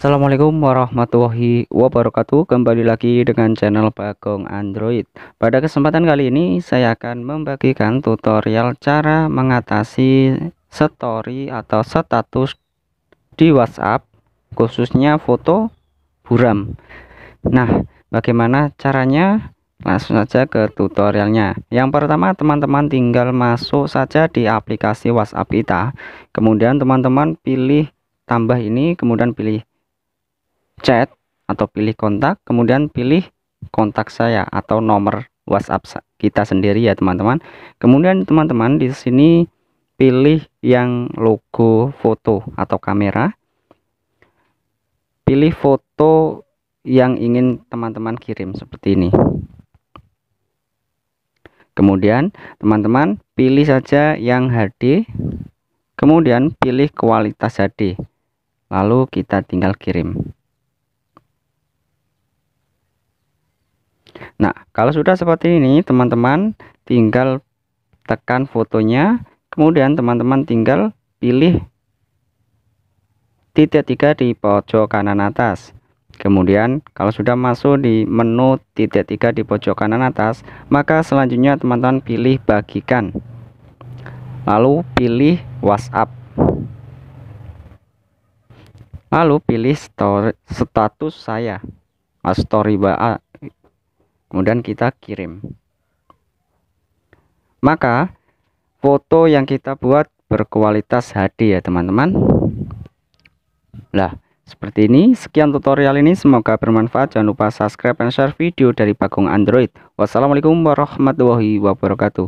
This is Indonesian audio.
Assalamualaikum warahmatullahi wabarakatuh Kembali lagi dengan channel Bagong Android Pada kesempatan kali ini saya akan membagikan tutorial cara mengatasi story atau status di WhatsApp khususnya foto buram Nah bagaimana caranya langsung saja ke tutorialnya yang pertama teman-teman tinggal masuk saja di aplikasi WhatsApp kita kemudian teman-teman pilih tambah ini kemudian pilih chat atau pilih kontak, kemudian pilih kontak saya atau nomor WhatsApp kita sendiri ya teman-teman. Kemudian teman-teman di sini pilih yang logo foto atau kamera. Pilih foto yang ingin teman-teman kirim seperti ini. Kemudian teman-teman pilih saja yang HD. Kemudian pilih kualitas HD. Lalu kita tinggal kirim. Nah, kalau sudah seperti ini, teman-teman tinggal tekan fotonya, kemudian teman-teman tinggal pilih titik tiga di pojok kanan atas. Kemudian, kalau sudah masuk di menu titik tiga di pojok kanan atas, maka selanjutnya teman-teman pilih bagikan. Lalu pilih WhatsApp. Lalu pilih story, status saya. Nah, story kemudian kita kirim maka foto yang kita buat berkualitas HD ya teman-teman lah seperti ini sekian tutorial ini semoga bermanfaat jangan lupa subscribe dan share video dari Bagong Android wassalamualaikum warahmatullahi wabarakatuh